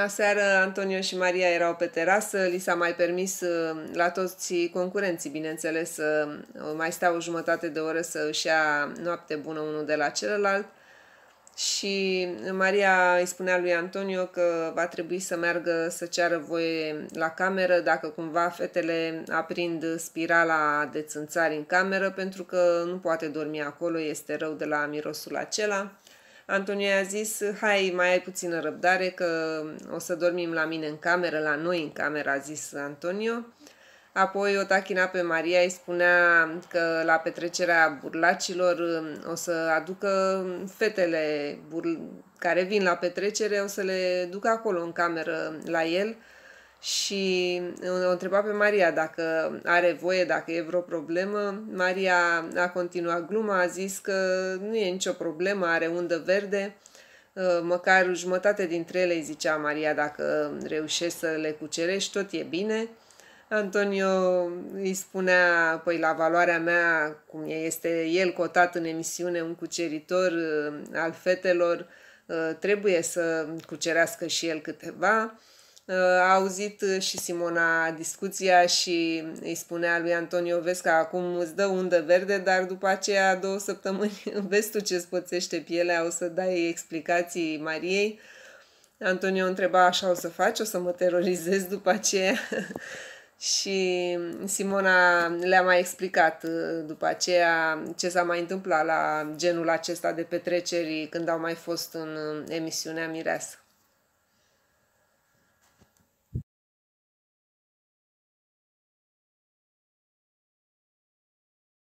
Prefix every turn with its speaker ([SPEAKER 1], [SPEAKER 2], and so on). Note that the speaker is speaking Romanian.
[SPEAKER 1] Aseară Antonio și Maria erau pe terasă, li s-a mai permis uh, la toți concurenții, bineînțeles, să uh, mai stau o jumătate de oră să își ia noapte bună unul de la celălalt și uh, Maria îi spunea lui Antonio că va trebui să meargă să ceară voie la cameră dacă cumva fetele aprind spirala de țânțari în cameră pentru că nu poate dormi acolo, este rău de la mirosul acela. Antonio a zis, hai, mai ai puțină răbdare că o să dormim la mine în cameră, la noi în cameră, a zis Antonio. Apoi o tachina pe Maria, îi spunea că la petrecerea burlacilor um, o să aducă fetele care vin la petrecere, o să le ducă acolo în cameră la el, și o întreba pe Maria dacă are voie, dacă e vreo problemă. Maria a continuat gluma, a zis că nu e nicio problemă, are undă verde. Ă, măcar jumătate dintre ele, zicea Maria, dacă reușești să le cucerești, tot e bine. Antonio îi spunea, păi la valoarea mea, cum este el cotat în emisiune, un cuceritor ă, al fetelor, ă, trebuie să cucerească și el câteva. Uh, a auzit uh, și Simona discuția și îi spunea lui Antonio Vesca acum îți dă undă verde, dar după aceea două săptămâni vezi tu ce spățește pielea, o să dai explicații Mariei. Antonio întreba așa o să faci, o să mă terorizez după aceea și Simona le-a mai explicat uh, după aceea ce s-a mai întâmplat la genul acesta de petreceri când au mai fost în emisiunea Mireasă.